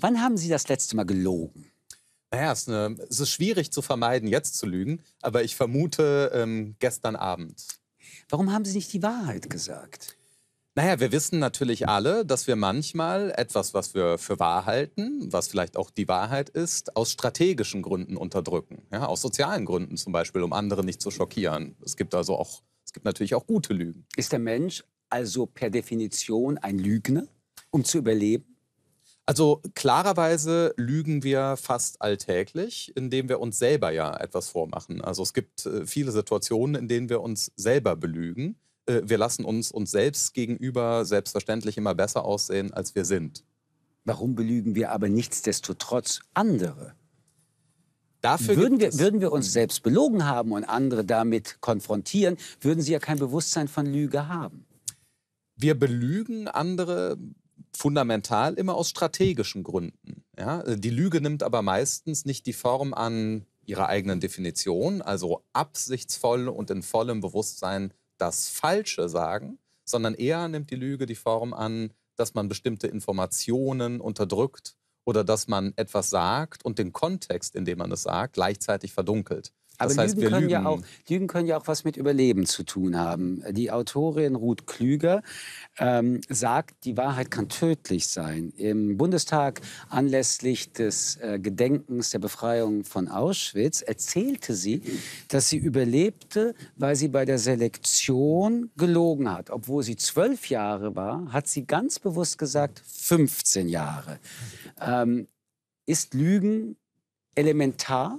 Wann haben Sie das letzte Mal gelogen? Naja, es ist, eine, es ist schwierig zu vermeiden, jetzt zu lügen, aber ich vermute ähm, gestern Abend. Warum haben Sie nicht die Wahrheit gesagt? Naja, wir wissen natürlich alle, dass wir manchmal etwas, was wir für wahr halten, was vielleicht auch die Wahrheit ist, aus strategischen Gründen unterdrücken. Ja, aus sozialen Gründen zum Beispiel, um andere nicht zu schockieren. Es gibt also auch, es gibt natürlich auch gute Lügen. Ist der Mensch also per Definition ein Lügner, um zu überleben? Also klarerweise lügen wir fast alltäglich, indem wir uns selber ja etwas vormachen. Also es gibt äh, viele Situationen, in denen wir uns selber belügen. Äh, wir lassen uns uns selbst gegenüber selbstverständlich immer besser aussehen, als wir sind. Warum belügen wir aber nichtsdestotrotz andere? Dafür würden, wir, würden wir uns selbst belogen haben und andere damit konfrontieren, würden sie ja kein Bewusstsein von Lüge haben. Wir belügen andere fundamental immer aus strategischen Gründen. Ja? Äh, die Lüge nimmt aber meistens nicht die Form an ihrer eigenen Definition, also absichtsvoll und in vollem Bewusstsein das Falsche sagen, sondern eher nimmt die Lüge die Form an, dass man bestimmte Informationen unterdrückt oder dass man etwas sagt und den Kontext, in dem man es sagt, gleichzeitig verdunkelt. Aber das heißt, Lügen, können lügen. Ja auch, Lügen können ja auch was mit Überleben zu tun haben. Die Autorin Ruth Klüger ähm, sagt, die Wahrheit kann tödlich sein. Im Bundestag anlässlich des äh, Gedenkens der Befreiung von Auschwitz erzählte sie, dass sie überlebte, weil sie bei der Selektion gelogen hat. Obwohl sie zwölf Jahre war, hat sie ganz bewusst gesagt 15 Jahre. Ähm, ist Lügen elementar?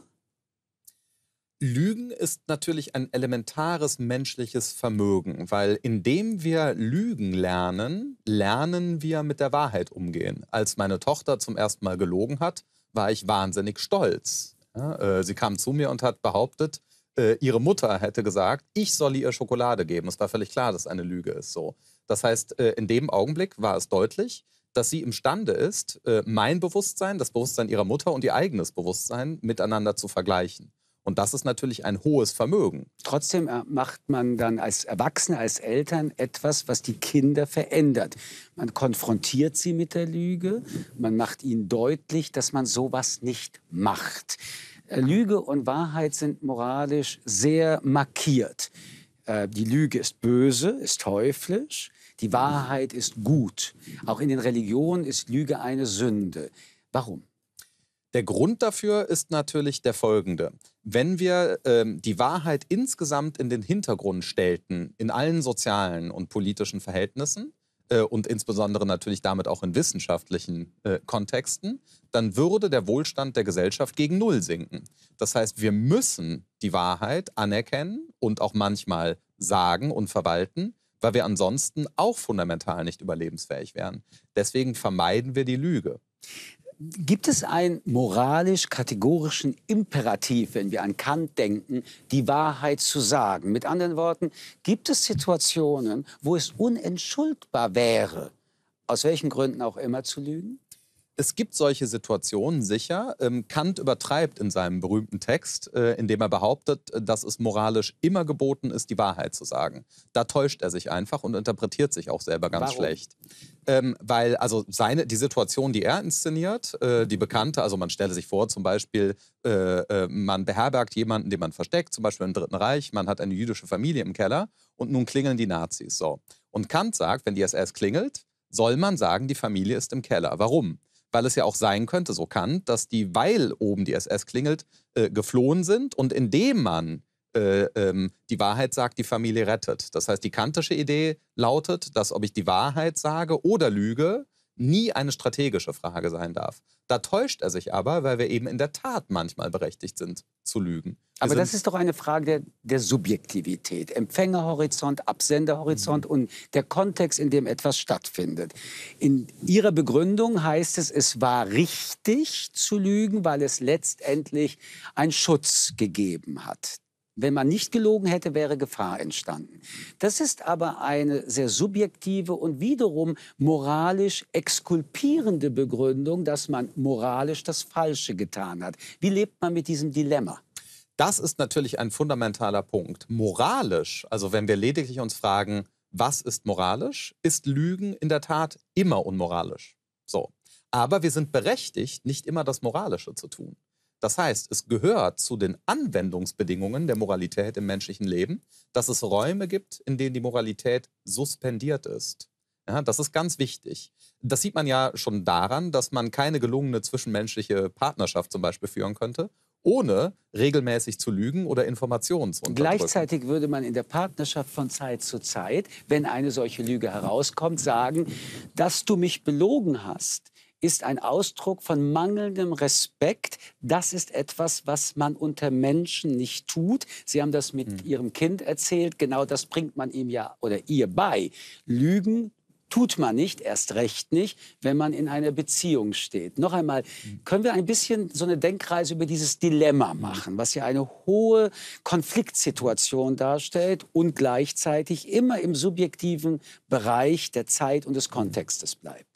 Lügen ist natürlich ein elementares menschliches Vermögen, weil indem wir Lügen lernen, lernen wir mit der Wahrheit umgehen. Als meine Tochter zum ersten Mal gelogen hat, war ich wahnsinnig stolz. Äh, sie kam zu mir und hat behauptet, äh, ihre Mutter hätte gesagt, ich solle ihr Schokolade geben. Es war völlig klar, dass es eine Lüge ist. So. Das heißt, äh, in dem Augenblick war es deutlich, dass sie imstande ist, mein Bewusstsein, das Bewusstsein ihrer Mutter und ihr eigenes Bewusstsein miteinander zu vergleichen. Und das ist natürlich ein hohes Vermögen. Trotzdem äh, macht man dann als Erwachsene, als Eltern etwas, was die Kinder verändert. Man konfrontiert sie mit der Lüge, man macht ihnen deutlich, dass man sowas nicht macht. Äh, Lüge und Wahrheit sind moralisch sehr markiert. Äh, die Lüge ist böse, ist teuflisch, die Wahrheit ist gut. Auch in den Religionen ist Lüge eine Sünde. Warum? Der Grund dafür ist natürlich der folgende wenn wir ähm, die Wahrheit insgesamt in den Hintergrund stellten, in allen sozialen und politischen Verhältnissen äh, und insbesondere natürlich damit auch in wissenschaftlichen äh, Kontexten, dann würde der Wohlstand der Gesellschaft gegen Null sinken. Das heißt, wir müssen die Wahrheit anerkennen und auch manchmal sagen und verwalten, weil wir ansonsten auch fundamental nicht überlebensfähig wären. Deswegen vermeiden wir die Lüge gibt es einen moralisch-kategorischen Imperativ, wenn wir an Kant denken, die Wahrheit zu sagen? Mit anderen Worten, gibt es Situationen, wo es unentschuldbar wäre, aus welchen Gründen auch immer zu lügen? es gibt solche Situationen sicher. Ähm, Kant übertreibt in seinem berühmten Text, äh, in dem er behauptet, äh, dass es moralisch immer geboten ist, die Wahrheit zu sagen. Da täuscht er sich einfach und interpretiert sich auch selber ganz Warum? schlecht. Ähm, weil also seine, die Situation, die er inszeniert, äh, die bekannte, also man stelle sich vor, zum Beispiel, äh, äh, man beherbergt jemanden, den man versteckt, zum Beispiel im Dritten Reich, man hat eine jüdische Familie im Keller und nun klingeln die Nazis. So. Und Kant sagt, wenn die SS klingelt, soll man sagen, die Familie ist im Keller. Warum? weil es ja auch sein könnte, so kann, dass die, weil oben die SS klingelt, äh, geflohen sind und indem man äh, ähm, die Wahrheit sagt, die Familie rettet. Das heißt, die kantische Idee lautet, dass ob ich die Wahrheit sage oder lüge, nie eine strategische Frage sein darf. Da täuscht er sich aber, weil wir eben in der Tat manchmal berechtigt sind zu lügen. Wir aber das ist doch eine Frage der, der Subjektivität. Empfängerhorizont, Absenderhorizont mhm. und der Kontext, in dem etwas stattfindet. In Ihrer Begründung heißt es, es war richtig zu lügen, weil es letztendlich einen Schutz gegeben hat. Wenn man nicht gelogen hätte, wäre Gefahr entstanden. Das ist aber eine sehr subjektive und wiederum moralisch exkulpierende Begründung, dass man moralisch das Falsche getan hat. Wie lebt man mit diesem Dilemma? Das ist natürlich ein fundamentaler Punkt. Moralisch, also wenn wir lediglich uns fragen, was ist moralisch, ist Lügen in der Tat immer unmoralisch. So. Aber wir sind berechtigt, nicht immer das Moralische zu tun. Das heißt, es gehört zu den Anwendungsbedingungen der Moralität im menschlichen Leben, dass es Räume gibt, in denen die Moralität suspendiert ist. Ja, das ist ganz wichtig. Das sieht man ja schon daran, dass man keine gelungene zwischenmenschliche Partnerschaft zum Beispiel führen könnte, ohne regelmäßig zu lügen oder Informationen zu unterdrücken. Gleichzeitig würde man in der Partnerschaft von Zeit zu Zeit, wenn eine solche Lüge herauskommt, sagen, dass du mich belogen hast, ist ein Ausdruck von mangelndem Respekt. Das ist etwas, was man unter Menschen nicht tut. Sie haben das mit mhm. Ihrem Kind erzählt. Genau das bringt man ihm ja oder ihr bei. Lügen tut man nicht, erst recht nicht, wenn man in einer Beziehung steht. Noch einmal, hm. können wir ein bisschen so eine Denkreise über dieses Dilemma hm. machen, was ja eine hohe Konfliktsituation darstellt und gleichzeitig immer im subjektiven Bereich der Zeit und des hm. Kontextes bleibt.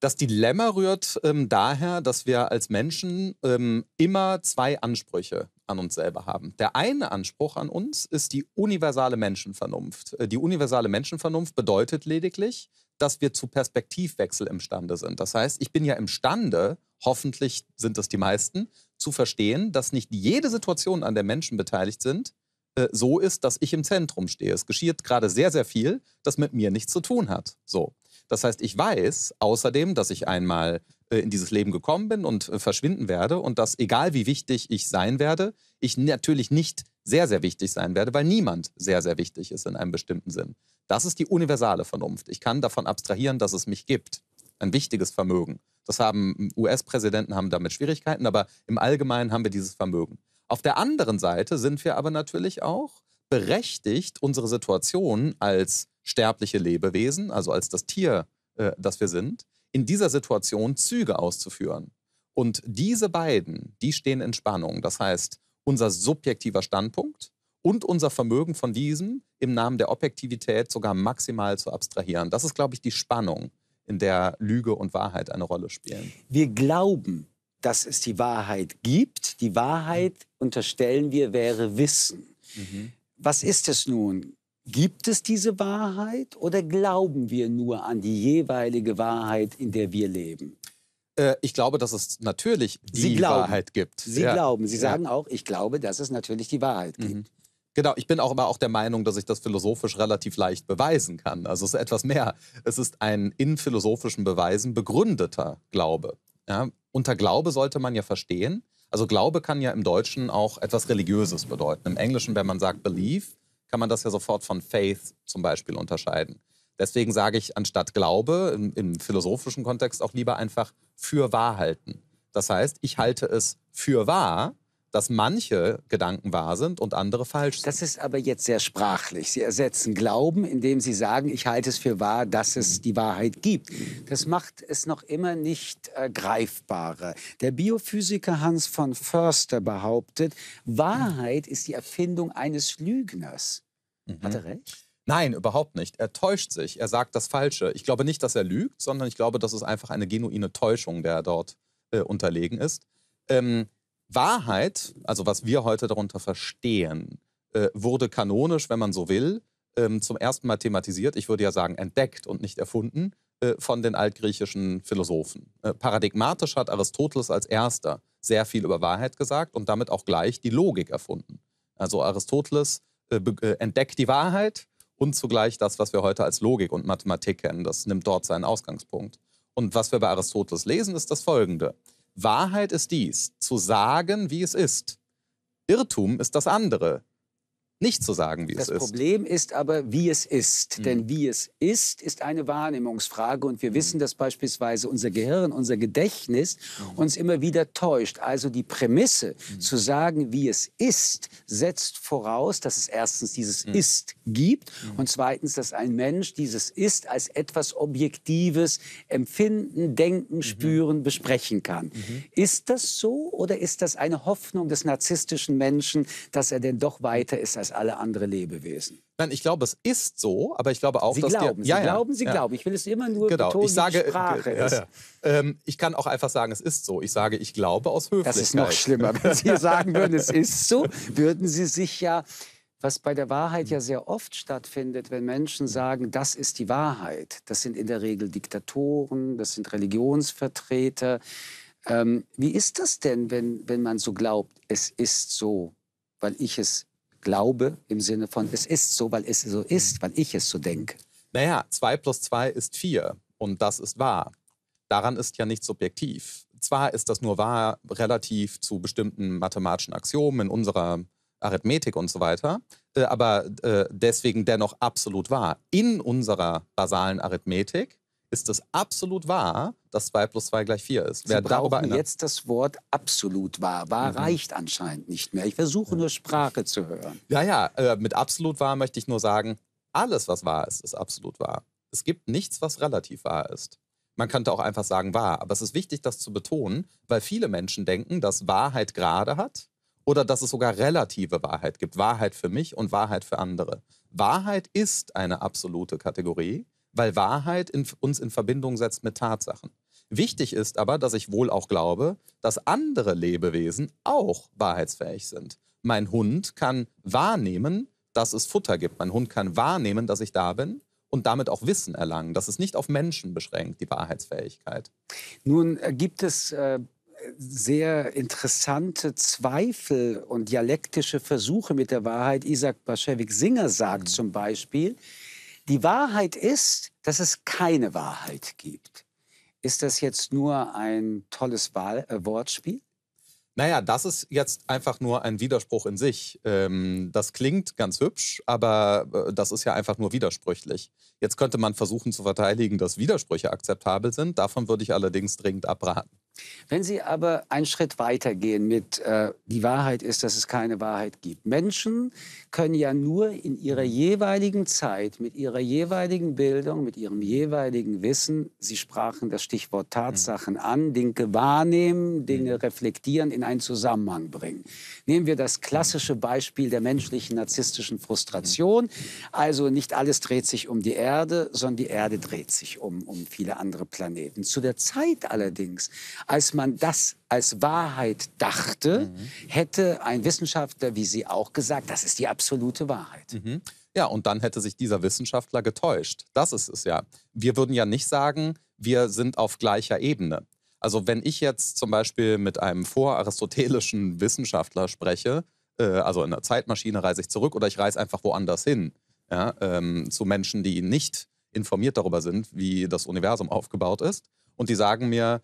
Das Dilemma rührt ähm, daher, dass wir als Menschen ähm, immer zwei Ansprüche an uns selber haben. Der eine Anspruch an uns ist die universale Menschenvernunft. Äh, die universale Menschenvernunft bedeutet lediglich, dass wir zu Perspektivwechsel imstande sind. Das heißt, ich bin ja imstande, hoffentlich sind das die meisten, zu verstehen, dass nicht jede Situation, an der Menschen beteiligt sind, äh, so ist, dass ich im Zentrum stehe. Es geschieht gerade sehr, sehr viel, das mit mir nichts zu tun hat. So. Das heißt, ich weiß außerdem, dass ich einmal äh, in dieses Leben gekommen bin und äh, verschwinden werde und dass egal wie wichtig ich sein werde, ich natürlich nicht sehr, sehr wichtig sein werde, weil niemand sehr, sehr wichtig ist in einem bestimmten Sinn. Das ist die universale Vernunft. Ich kann davon abstrahieren, dass es mich gibt. Ein wichtiges Vermögen. Das haben US-Präsidenten haben damit Schwierigkeiten, aber im Allgemeinen haben wir dieses Vermögen. Auf der anderen Seite sind wir aber natürlich auch berechtigt, unsere Situation als sterbliche Lebewesen, also als das Tier, äh, das wir sind, in dieser Situation Züge auszuführen. Und diese beiden, die stehen in Spannung. Das heißt, unser subjektiver Standpunkt und unser Vermögen von diesem im Namen der Objektivität sogar maximal zu abstrahieren. Das ist, glaube ich, die Spannung, in der Lüge und Wahrheit eine Rolle spielen. Wir glauben, dass es die Wahrheit gibt. Die Wahrheit, unterstellen wir, wäre Wissen. Mhm. Was ist es nun? Gibt es diese Wahrheit oder glauben wir nur an die jeweilige Wahrheit, in der wir leben? Äh, ich glaube, dass es natürlich die Sie Wahrheit gibt. Sie ja. glauben. Sie ja. sagen auch, ich glaube, dass es natürlich die Wahrheit mhm. gibt. Mhm. Genau, ich bin auch aber auch der Meinung, dass ich das philosophisch relativ leicht beweisen kann. Also es ist etwas mehr. Es ist ein in philosophischen Beweisen begründeter Glaube. Ja? Unter Glaube sollte man ja verstehen. Also Glaube kann ja im Deutschen auch etwas Religiöses bedeuten. Im Englischen, wenn man sagt Belief, kann man das ja sofort von Faith zum Beispiel unterscheiden. Deswegen sage ich anstatt Glaube im, im philosophischen Kontext auch lieber einfach für wahr halten. Das heißt, ich halte es für wahr, dass manche Gedanken wahr sind und andere falsch sind. Das ist aber jetzt sehr sprachlich. Sie ersetzen Glauben, indem Sie sagen, ich halte es für wahr, dass es die Wahrheit gibt. Das macht es noch immer nicht äh, greifbarer. Der Biophysiker Hans von Förster behauptet, Wahrheit ist die Erfindung eines Lügners. Mhm. Hat er recht? Nein, überhaupt nicht. Er täuscht sich. Er sagt das Falsche. Ich glaube nicht, dass er lügt, sondern ich glaube, das ist einfach eine genuine Täuschung, der dort äh, unterlegen ist. Ähm, Wahrheit, also was wir heute darunter verstehen, äh, wurde kanonisch, wenn man so will, ähm, zum ersten Mal thematisiert. Ich würde ja sagen, entdeckt und nicht erfunden äh, von den altgriechischen Philosophen. Äh, paradigmatisch hat Aristoteles als erster sehr viel über Wahrheit gesagt und damit auch gleich die Logik erfunden. Also Aristoteles äh, äh, entdeckt die Wahrheit und zugleich das, was wir heute als Logik und Mathematik kennen. Das nimmt dort seinen Ausgangspunkt. Und was wir bei Aristoteles lesen, ist das Folgende. Wahrheit ist dies, zu sagen, wie es ist. Irrtum ist das andere, nicht zu sagen, wie das es ist. Das Problem ist aber, wie es ist. Mhm. Denn wie es ist, ist eine Wahrnehmungsfrage. Und wir mhm. wissen, dass beispielsweise unser Gehirn, unser Gedächtnis mhm. uns immer wieder täuscht. Also die Prämisse mhm. zu sagen, wie es ist, setzt voraus, dass es erstens dieses mhm. Ist gibt mhm. und zweitens, dass ein Mensch dieses Ist als etwas Objektives empfinden, denken, spüren, besprechen kann. Ist das so oder ist das eine Hoffnung des narzisstischen Menschen, dass er denn doch weiter ist als als alle andere Lebewesen. Nein, ich glaube, es ist so, aber ich glaube auch, sie dass glauben, die, Sie ja, glauben, Sie ja. glauben. Ich will es immer nur genau. betonen, ich sage, äh, Sprache ist. Ähm, ich kann auch einfach sagen, es ist so. Ich sage, ich glaube aus Höflichkeit. Das ist noch schlimmer. Wenn Sie sagen würden, es ist so, würden Sie sich ja, was bei der Wahrheit ja sehr oft stattfindet, wenn Menschen sagen, das ist die Wahrheit. Das sind in der Regel Diktatoren, das sind Religionsvertreter. Ähm, wie ist das denn, wenn, wenn man so glaubt, es ist so, weil ich es glaube im Sinne von, es ist so, weil es so ist, weil ich es so denke. Naja, 2 plus 2 ist 4 und das ist wahr. Daran ist ja nichts subjektiv. Zwar ist das nur wahr relativ zu bestimmten mathematischen Axiomen in unserer Arithmetik und so weiter, äh, aber äh, deswegen dennoch absolut wahr. In unserer basalen Arithmetik ist es absolut wahr, dass 2 plus 2 gleich 4 ist. Sie Wer darüber jetzt das Wort absolut wahr. Wahr mhm. reicht anscheinend nicht mehr. Ich versuche nur Sprache zu hören. Ja, ja, äh, mit absolut wahr möchte ich nur sagen, alles, was wahr ist, ist absolut wahr. Es gibt nichts, was relativ wahr ist. Man könnte auch einfach sagen wahr, aber es ist wichtig, das zu betonen, weil viele Menschen denken, dass Wahrheit gerade hat oder dass es sogar relative Wahrheit gibt. Wahrheit für mich und Wahrheit für andere. Wahrheit ist eine absolute Kategorie weil Wahrheit in, uns in Verbindung setzt mit Tatsachen. Wichtig ist aber, dass ich wohl auch glaube, dass andere Lebewesen auch wahrheitsfähig sind. Mein Hund kann wahrnehmen, dass es Futter gibt. Mein Hund kann wahrnehmen, dass ich da bin und damit auch Wissen erlangen. Das ist nicht auf Menschen beschränkt, die Wahrheitsfähigkeit. Nun äh, gibt es äh, sehr interessante Zweifel und dialektische Versuche mit der Wahrheit. Isaac Baschewik-Singer sagt mhm. zum Beispiel, die Wahrheit ist, dass es keine Wahrheit gibt. Ist das jetzt nur ein tolles Wahl äh, Wortspiel? Naja, das ist jetzt einfach nur ein Widerspruch in sich. Ähm, das klingt ganz hübsch, aber äh, das ist ja einfach nur widersprüchlich. Jetzt könnte man versuchen zu verteidigen, dass Widersprüche akzeptabel sind. Davon würde ich allerdings dringend abraten. Wenn Sie aber einen Schritt weitergehen mit, äh, die Wahrheit ist, dass es keine Wahrheit gibt. Menschen können ja nur in ihrer jeweiligen Zeit, mit ihrer jeweiligen Bildung, mit ihrem jeweiligen Wissen, Sie sprachen das Stichwort Tatsachen mhm. an, Dinge wahrnehmen, Dinge mhm. reflektieren, in einen Zusammenhang bringen. Nehmen wir das klassische mhm. Beispiel der menschlichen narzisstischen Frustration. Also nicht alles dreht sich um die Erde, sondern die Erde dreht sich um, um viele andere Planeten. Zu der Zeit allerdings, als man das als Wahrheit dachte, mhm. hätte ein Wissenschaftler wie Sie auch gesagt, das ist die absolute Wahrheit. Mhm. Ja, und dann hätte sich dieser Wissenschaftler getäuscht. Das ist es ja. Wir würden ja nicht sagen, wir sind auf gleicher Ebene. Also wenn ich jetzt zum Beispiel mit einem voraristotelischen Wissenschaftler spreche, äh, also in der Zeitmaschine reise ich zurück oder ich reise einfach woanders hin, ja, ähm, zu Menschen, die nicht informiert darüber sind, wie das Universum aufgebaut ist, und die sagen mir,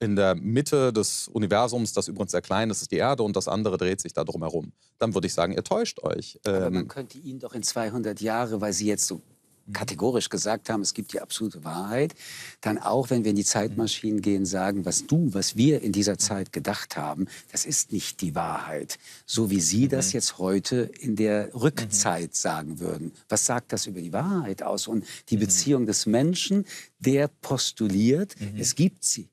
in der Mitte des Universums, das übrigens sehr klein ist, ist die Erde und das andere dreht sich da drum herum. Dann würde ich sagen, ihr täuscht euch. Aber ähm man könnte ihn doch in 200 Jahren, weil Sie jetzt so mhm. kategorisch gesagt haben, es gibt die absolute Wahrheit, dann auch, wenn wir in die mhm. Zeitmaschinen gehen, sagen, was du, was wir in dieser Zeit gedacht haben, das ist nicht die Wahrheit, so wie Sie das mhm. jetzt heute in der Rückzeit sagen würden. Was sagt das über die Wahrheit aus und die Beziehung des Menschen, der postuliert, es gibt sie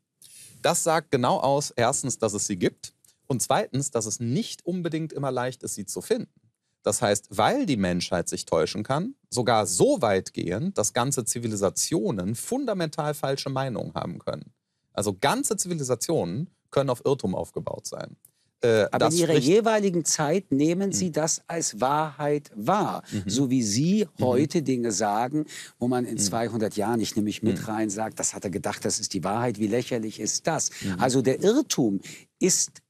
das sagt genau aus, erstens, dass es sie gibt und zweitens, dass es nicht unbedingt immer leicht ist, sie zu finden. Das heißt, weil die Menschheit sich täuschen kann, sogar so weitgehend, dass ganze Zivilisationen fundamental falsche Meinungen haben können. Also ganze Zivilisationen können auf Irrtum aufgebaut sein. Äh, Aber in Ihrer jeweiligen Zeit nehmen Sie hm. das als Wahrheit wahr, mhm. so wie Sie mhm. heute mhm. Dinge sagen, wo man in mhm. 200 Jahren, ich nehme mich mit mhm. rein, sagt, das hat er gedacht, das ist die Wahrheit, wie lächerlich ist das. Mhm. Also der Irrtum ist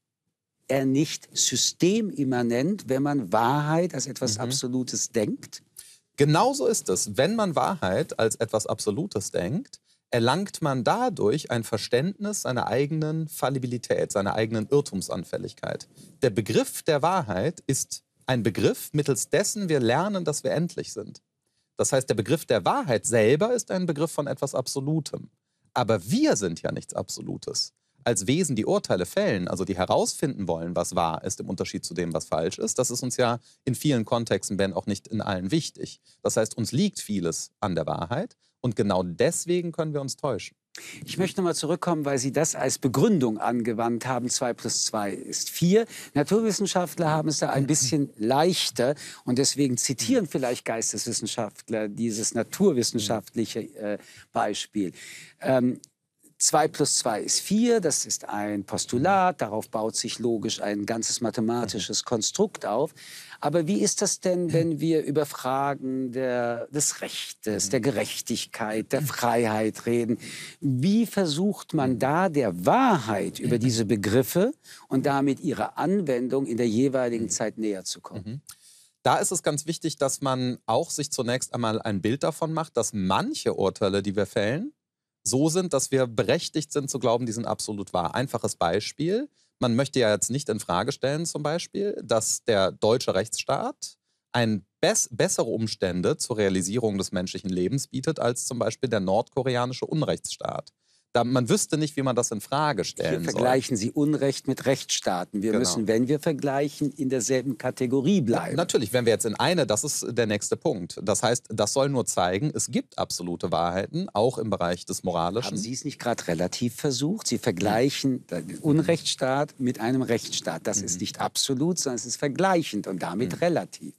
er nicht systemimmanent, wenn man Wahrheit als etwas Absolutes denkt? Genauso ist es. Wenn man Wahrheit als etwas Absolutes denkt, erlangt man dadurch ein Verständnis seiner eigenen Fallibilität, seiner eigenen Irrtumsanfälligkeit. Der Begriff der Wahrheit ist ein Begriff, mittels dessen wir lernen, dass wir endlich sind. Das heißt, der Begriff der Wahrheit selber ist ein Begriff von etwas Absolutem. Aber wir sind ja nichts Absolutes. Als Wesen, die Urteile fällen, also die herausfinden wollen, was wahr ist im Unterschied zu dem, was falsch ist, das ist uns ja in vielen Kontexten, wenn auch nicht in allen, wichtig. Das heißt, uns liegt vieles an der Wahrheit, und genau deswegen können wir uns täuschen. Ich möchte nochmal zurückkommen, weil Sie das als Begründung angewandt haben. 2 plus 2 ist 4. Naturwissenschaftler haben es da ein bisschen leichter und deswegen zitieren vielleicht Geisteswissenschaftler dieses naturwissenschaftliche äh, Beispiel. Ähm, 2 plus 2 ist 4, das ist ein Postulat, darauf baut sich logisch ein ganzes mathematisches Konstrukt auf. Aber wie ist das denn, mhm. wenn wir über Fragen der, des Rechtes, mhm. der Gerechtigkeit, der Freiheit reden? Wie versucht man mhm. da der Wahrheit über diese Begriffe und damit ihre Anwendung in der jeweiligen Zeit näher zu kommen? Da ist es ganz wichtig, dass man auch sich zunächst einmal ein Bild davon macht, dass manche Urteile, die wir fällen, so sind, dass wir berechtigt sind zu glauben, die sind absolut wahr. Einfaches Beispiel. Man möchte ja jetzt nicht in Frage stellen, zum Beispiel, dass der deutsche Rechtsstaat ein bess bessere Umstände zur Realisierung des menschlichen Lebens bietet als zum Beispiel der nordkoreanische Unrechtsstaat. Da, man wüsste nicht, wie man das in Frage stellen Wir vergleichen soll. Sie Unrecht mit Rechtsstaaten. Wir genau. müssen, wenn wir vergleichen, in derselben Kategorie bleiben. Ja, natürlich, wenn wir jetzt in eine, das ist der nächste Punkt. Das heißt, das soll nur zeigen, es gibt absolute Wahrheiten, auch im Bereich des Moralischen. Haben Sie es nicht gerade relativ versucht? Sie hm. vergleichen den Unrechtsstaat mit einem Rechtsstaat. Das mhm. ist nicht absolut, sondern es ist vergleichend und damit mhm. relativ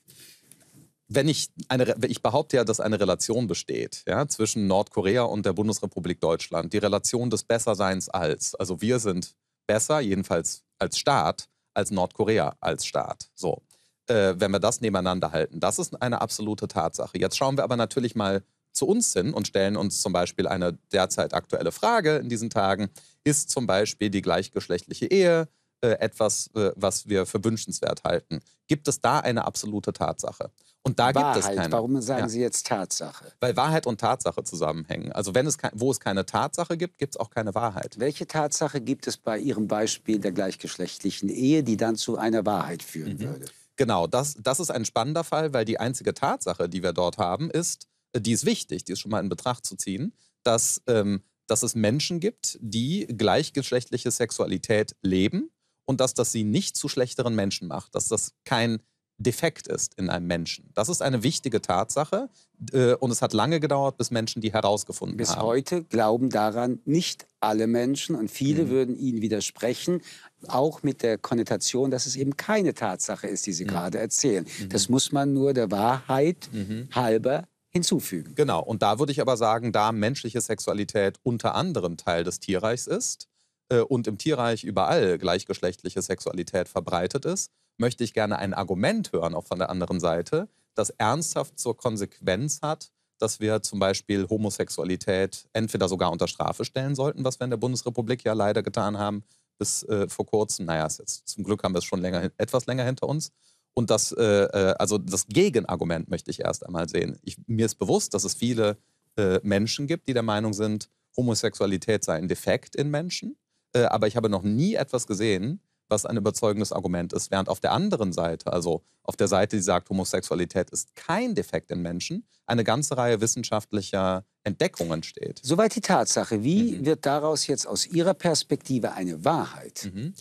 wenn ich, eine, ich behaupte ja, dass eine Relation besteht ja, zwischen Nordkorea und der Bundesrepublik Deutschland. Die Relation des Besserseins als. Also wir sind besser, jedenfalls als Staat, als Nordkorea als Staat. So, äh, wenn wir das nebeneinander halten, das ist eine absolute Tatsache. Jetzt schauen wir aber natürlich mal zu uns hin und stellen uns zum Beispiel eine derzeit aktuelle Frage in diesen Tagen. Ist zum Beispiel die gleichgeschlechtliche Ehe äh, etwas, äh, was wir für wünschenswert halten? Gibt es da eine absolute Tatsache? Und da Wahrheit, gibt es keine. Warum sagen ja. Sie jetzt Tatsache? Weil Wahrheit und Tatsache zusammenhängen. Also wenn es wo es keine Tatsache gibt, gibt es auch keine Wahrheit. Welche Tatsache gibt es bei Ihrem Beispiel der gleichgeschlechtlichen Ehe, die dann zu einer Wahrheit führen mhm. würde? Genau, das, das ist ein spannender Fall, weil die einzige Tatsache, die wir dort haben, ist, äh, die ist wichtig, die ist schon mal in Betracht zu ziehen, dass, ähm, dass es Menschen gibt, die gleichgeschlechtliche Sexualität leben und dass das sie nicht zu schlechteren Menschen macht, dass das kein defekt ist in einem Menschen. Das ist eine wichtige Tatsache äh, und es hat lange gedauert, bis Menschen die herausgefunden bis haben. Bis heute glauben daran nicht alle Menschen und viele mhm. würden ihnen widersprechen, auch mit der Konnotation, dass es eben keine Tatsache ist, die Sie mhm. gerade erzählen. Mhm. Das muss man nur der Wahrheit mhm. halber hinzufügen. Genau, und da würde ich aber sagen, da menschliche Sexualität unter anderem Teil des Tierreichs ist, äh, und im Tierreich überall gleichgeschlechtliche Sexualität verbreitet ist, möchte ich gerne ein Argument hören, auch von der anderen Seite, das ernsthaft zur Konsequenz hat, dass wir zum Beispiel Homosexualität entweder sogar unter Strafe stellen sollten, was wir in der Bundesrepublik ja leider getan haben, bis äh, vor kurzem. Naja, jetzt, zum Glück haben wir es schon länger, etwas länger hinter uns. Und das, äh, äh, also das Gegenargument möchte ich erst einmal sehen. Ich, mir ist bewusst, dass es viele äh, Menschen gibt, die der Meinung sind, Homosexualität sei ein Defekt in Menschen. Äh, aber ich habe noch nie etwas gesehen, was ein überzeugendes Argument ist, während auf der anderen Seite, also auf der Seite, die sagt, Homosexualität ist kein Defekt in Menschen, eine ganze Reihe wissenschaftlicher Entdeckungen steht. Soweit die Tatsache. Wie mhm. wird daraus jetzt aus Ihrer Perspektive eine Wahrheit? Mhm.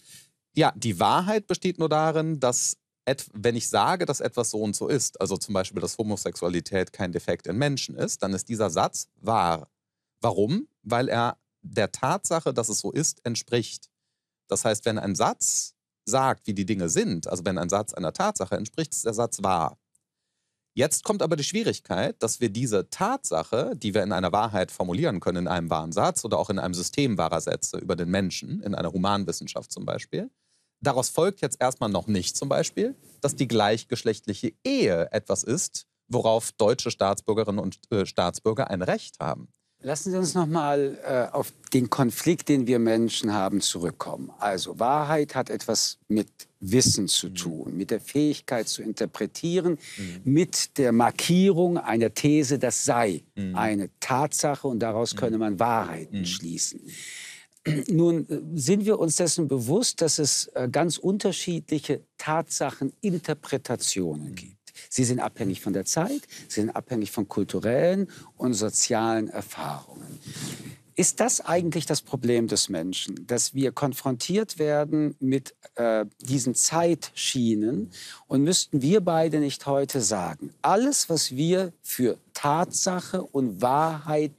Ja, die Wahrheit besteht nur darin, dass wenn ich sage, dass etwas so und so ist, also zum Beispiel, dass Homosexualität kein Defekt in Menschen ist, dann ist dieser Satz wahr. Warum? Weil er der Tatsache, dass es so ist, entspricht. Das heißt, wenn ein Satz sagt, wie die Dinge sind, also wenn ein Satz einer Tatsache entspricht, ist der Satz wahr. Jetzt kommt aber die Schwierigkeit, dass wir diese Tatsache, die wir in einer Wahrheit formulieren können, in einem wahren Satz oder auch in einem System wahrer Sätze über den Menschen, in einer Humanwissenschaft zum Beispiel, daraus folgt jetzt erstmal noch nicht zum Beispiel, dass die gleichgeschlechtliche Ehe etwas ist, worauf deutsche Staatsbürgerinnen und äh, Staatsbürger ein Recht haben. Lassen Sie uns nochmal äh, auf den Konflikt, den wir Menschen haben, zurückkommen. Also Wahrheit hat etwas mit Wissen zu mhm. tun, mit der Fähigkeit zu interpretieren, mhm. mit der Markierung einer These, das sei mhm. eine Tatsache und daraus könne man Wahrheiten schließen. Nun äh, sind wir uns dessen bewusst, dass es äh, ganz unterschiedliche Tatsacheninterpretationen gibt. Sie sind abhängig von der Zeit, sie sind abhängig von kulturellen und sozialen Erfahrungen. Ist das eigentlich das Problem des Menschen, dass wir konfrontiert werden mit äh, diesen Zeitschienen? Und müssten wir beide nicht heute sagen, alles, was wir für Tatsache und Wahrheit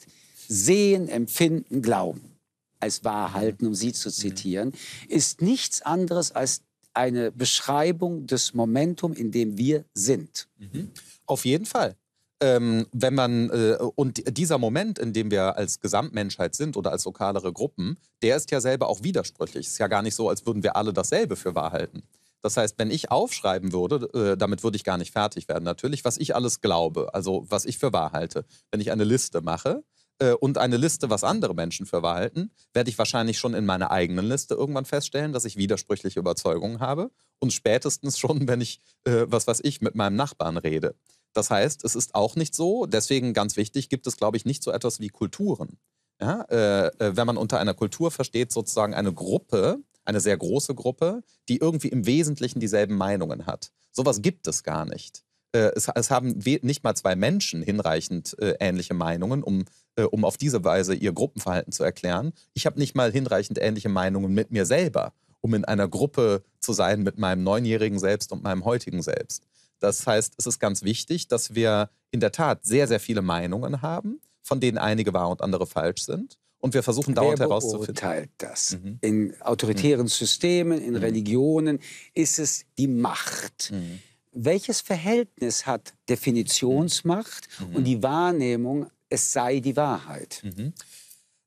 sehen, empfinden, glauben, als wahr halten, um Sie zu zitieren, ist nichts anderes als eine Beschreibung des Momentum, in dem wir sind. Mhm. Auf jeden Fall. Ähm, wenn man äh, und dieser Moment, in dem wir als Gesamtmenschheit sind oder als lokalere Gruppen, der ist ja selber auch widersprüchlich. Ist ja gar nicht so, als würden wir alle dasselbe für wahr halten. Das heißt, wenn ich aufschreiben würde, äh, damit würde ich gar nicht fertig werden. Natürlich, was ich alles glaube, also was ich für wahr halte. Wenn ich eine Liste mache, äh, und eine Liste, was andere Menschen für verhalten, werde ich wahrscheinlich schon in meiner eigenen Liste irgendwann feststellen, dass ich widersprüchliche Überzeugungen habe. Und spätestens schon, wenn ich, äh, was weiß ich, mit meinem Nachbarn rede. Das heißt, es ist auch nicht so, deswegen ganz wichtig, gibt es, glaube ich, nicht so etwas wie Kulturen. Ja? Äh, äh wenn man unter einer Kultur versteht, sozusagen eine Gruppe, eine sehr große Gruppe, die irgendwie im Wesentlichen dieselben Meinungen hat. Sowas gibt es gar nicht äh, es, es, haben nicht mal zwei Menschen hinreichend äh, ähnliche Meinungen, um, äh, um auf diese Weise ihr Gruppenverhalten zu erklären. Ich habe nicht mal hinreichend ähnliche Meinungen mit mir selber, um in einer Gruppe zu sein mit meinem neunjährigen Selbst und meinem heutigen Selbst. Das heißt, es ist ganz wichtig, dass wir in der Tat sehr, sehr viele Meinungen haben, von denen einige wahr und andere falsch sind. Und wir versuchen dauernd Wer herauszufinden. Beurteilt das? Mhm. In autoritären mhm. Systemen, in mhm. Religionen ist es die Macht. Mhm welches Verhältnis hat Definitionsmacht mhm. und die Wahrnehmung, es sei die Wahrheit? Mhm.